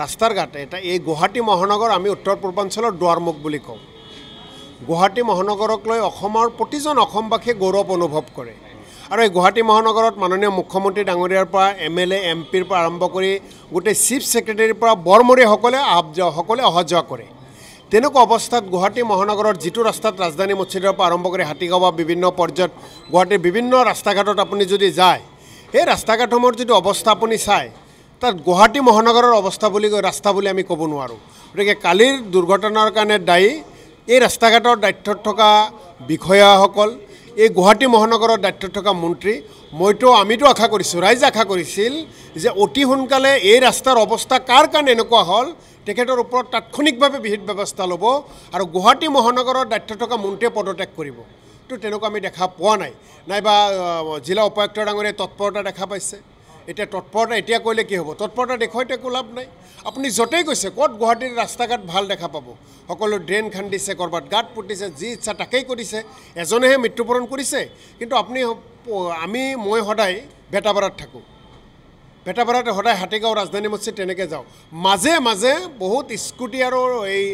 ৰাস্তাৰ ঘাটে এটা এই গুৱাহাটী মহানগৰ আমি উত্তৰ পূৰ্বাঞ্চলৰ দুৱাৰমুখ বুলি কওঁ গুৱাহাটী মহানগৰক লৈ অসমৰ প্ৰতিজন অসমবাসীয়ে গৌৰৱ অনুভৱ কৰে আৰু এই গুৱাহাটী মহানগৰত মাননীয় মুখ্যমন্ত্ৰী ডাঙৰীয়াৰ পৰা এম এল এ এম পিৰ পৰা আৰম্ভ কৰি গোটেই চিফ ছেক্ৰেটেৰীৰ পৰা বৰমৰীয়াসকলে আহ সকলে অহা যোৱা কৰে তেনেকুৱা অৱস্থাত গুৱাহাটী মহানগৰত যিটো ৰাস্তাত ৰাজধানী মছজিদৰ পৰা আৰম্ভ কৰি হাতীগাঁও বা বিভিন্ন পৰ্যায়ত গুৱাহাটীৰ বিভিন্ন ৰাস্তা ঘাটত আপুনি যদি যায় সেই ৰাস্তা ঘাটসমূহৰ যিটো অৱস্থা আপুনি চায় তাত গুৱাহাটী মহানগৰৰ অৱস্থা বুলি ৰাস্তা বুলি আমি ক'ব নোৱাৰোঁ গতিকে কালিৰ দুৰ্ঘটনাৰ কাৰণে দায়ী এই ৰাস্তা ঘাটৰ দায়িত্বত থকা বিষয়াসকল এই গুৱাহাটী মহানগৰৰ দায়িত্বত থকা মন্ত্ৰী মইতো আমিতো আশা কৰিছোঁ ৰাইজে আশা কৰিছিল যে অতি সোনকালে এই ৰাস্তাৰ অৱস্থা কাৰ কাৰণে এনেকুৱা হ'ল তেখেতৰ ওপৰত তাৎক্ষণিকভাৱে বিহিত ব্যৱস্থা ল'ব আৰু গুৱাহাটী মহানগৰৰ দায়িত্বত থকা মন্ত্ৰীয়ে পদত্যাগ কৰিব তো তেনেকুৱা আমি দেখা পোৱা নাই নাইবা জিলা উপায়ুক্ত ডাঙৰীয়া তৎপৰতা দেখা পাইছে এতিয়া তৎপৰতা এতিয়া কৰিলে কি হ'ব তৎপৰতা দেখুৱাই একো লাভ নাই আপুনি য'তেই গৈছে ক'ত গুৱাহাটীৰ ৰাস্তা ঘাট ভাল দেখা পাব সকলো ড্ৰেইন খান্দিছে ক'ৰবাত গাঁত পুতিছে যি ইচ্ছা তাকেই কৰিছে এজনেহে মৃত্যুবৰণ কৰিছে কিন্তু আপুনি আমি মই সদায় ভেটাপাৰাত থাকোঁ ভেটাপাৰাত সদায় হাতীগাঁও ৰাজধানী মচজিদ তেনেকৈ যাওঁ মাজে মাজে বহুত স্কুটি আৰু এই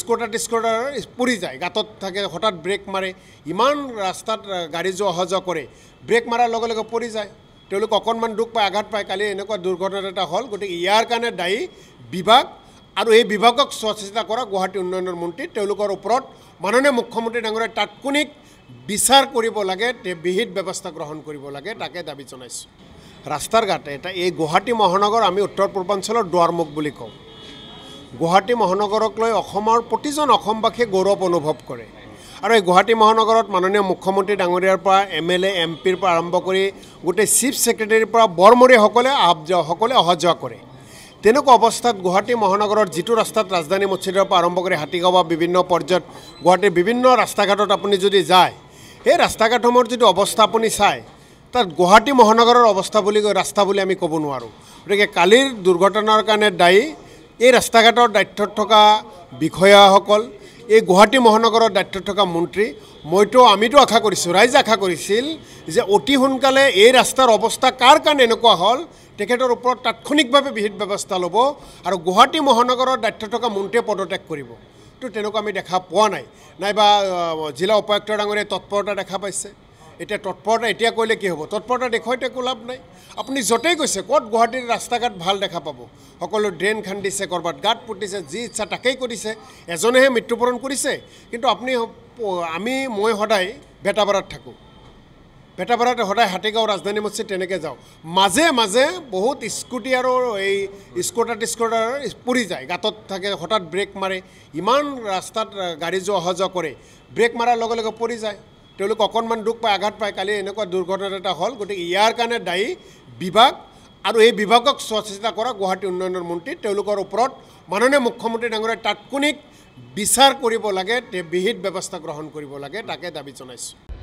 স্কুটাৰ টিস্কুটাৰ পৰি যায় গাঁতত থাকে হঠাৎ ব্ৰেক মাৰে ইমান ৰাস্তাত গাড়ী যোৱা অহা যোৱা কৰে ব্ৰেক মাৰাৰ লগে লগে পৰি যায় তেওঁলোক অকণমান দুখ পায় আঘাত পায় কালি এনেকুৱা দুৰ্ঘটনা এটা হ'ল গতিকে ইয়াৰ কাৰণে দায়ী বিভাগ আৰু এই বিভাগক চোৱা চিতা কৰা গুৱাহাটী উন্নয়নৰ মন্ত্ৰী তেওঁলোকৰ ওপৰত মাননীয় মুখ্যমন্ত্ৰী ডাঙৰীয়া তাৎক্ষণিক বিচাৰ কৰিব লাগে বিহিত ব্যৱস্থা গ্ৰহণ কৰিব লাগে তাকে দাবী জনাইছোঁ ৰাস্তাৰ ঘাটে এটা এই গুৱাহাটী মহানগৰ আমি উত্তৰ পূৰ্বাঞ্চলৰ দুৱাৰমুখ বুলি কওঁ গুৱাহাটী মহানগৰক লৈ অসমৰ প্ৰতিজন অসমবাসীয়ে গৌৰৱ অনুভৱ কৰে আৰু এই গুৱাহাটী মহানগৰত মাননীয় মুখ্যমন্ত্ৰী ডাঙৰীয়াৰ পৰা এম এল এ এম পিৰ পৰা আৰম্ভ কৰি গোটেই চিফ ছেক্ৰেটেৰীৰ পৰা বৰমৰীয়াসকলে আহ যোৱা সকলে অহা যোৱা কৰে তেনেকুৱা অৱস্থাত গুৱাহাটী মহানগৰত যিটো ৰাস্তাত ৰাজধানী মছজিদৰ পৰা আৰম্ভ কৰি হাতীগাঁও বা বিভিন্ন পৰ্যায়ত গুৱাহাটীৰ বিভিন্ন ৰাস্তা ঘাটত আপুনি যদি যায় সেই ৰাস্তা ঘাটসমূহৰ যিটো অৱস্থা আপুনি চায় তাত গুৱাহাটী মহানগৰৰ অৱস্থা বুলি কৈ ৰাস্তা বুলি আমি ক'ব নোৱাৰোঁ গতিকে কালিৰ দুৰ্ঘটনাৰ কাৰণে দায়ী এই ৰাস্তা ঘাটৰ দায়িত্বত থকা বিষয়াসকল এই গুৱাহাটী মহানগৰৰ দায়িত্বত থকা মন্ত্ৰী মইতো আমিতো আশা কৰিছোঁ ৰাইজে আশা কৰিছিল যে অতি সোনকালে এই ৰাস্তাৰ অৱস্থা কাৰ কাৰণে এনেকুৱা হ'ল তেখেতৰ ওপৰত তাৎক্ষণিকভাৱে বিহিত ব্যৱস্থা ল'ব আৰু গুৱাহাটী মহানগৰৰ দায়িত্বত থকা মন্ত্ৰীয়ে পদত্যাগ কৰিব তো তেনেকুৱা আমি দেখা পোৱা নাই নাইবা জিলা উপায়ুক্ত ডাঙৰীয়া তৎপৰতা দেখা পাইছে এতিয়া তৎপৰতা এতিয়া কৰিলে কি হ'ব তৎপৰতা দেখুৱাইতে একো লাভ নাই আপুনি য'তেই গৈছে ক'ত গুৱাহাটীৰ ৰাস্তা ঘাট ভাল দেখা পাব সকলো ড্ৰেইন খান্দিছে ক'ৰবাত গাঁত পুতিছে যি ইচ্ছা তাকেই কৰিছে এজনেহে মৃত্যুবৰণ কৰিছে কিন্তু আপুনি আমি মই সদায় ভেটাপাৰাত থাকোঁ ভেটাপাৰাতে সদায় হাতীগাঁও ৰাজধানী মচজিদ তেনেকৈ যাওঁ মাজে মাজে বহুত স্কুটি আৰু এই স্কুটাৰ টিস্কুটাৰ পৰি যায় গাঁতত থাকে হঠাৎ ব্ৰেক মাৰে ইমান ৰাস্তাত গাড়ী যোৱা অহা যোৱা কৰে ব্ৰেক মাৰাৰ লগে লগে পৰি যায় তেওঁলোক অকণমান দুখ পায় আঘাত পায় কালি এনেকুৱা দুৰ্ঘটনা এটা হ'ল গতিকে ইয়াৰ কাৰণে দায়ী বিভাগ আৰু এই বিভাগক চোৱা চিতা কৰা গুৱাহাটী উন্নয়নৰ মন্ত্ৰী তেওঁলোকৰ ওপৰত মাননীয় মুখ্যমন্ত্ৰী ডাঙৰীয়া তাৎক্ষণিক বিচাৰ কৰিব লাগে বিহিত ব্যৱস্থা গ্ৰহণ কৰিব লাগে তাকে দাবী জনাইছোঁ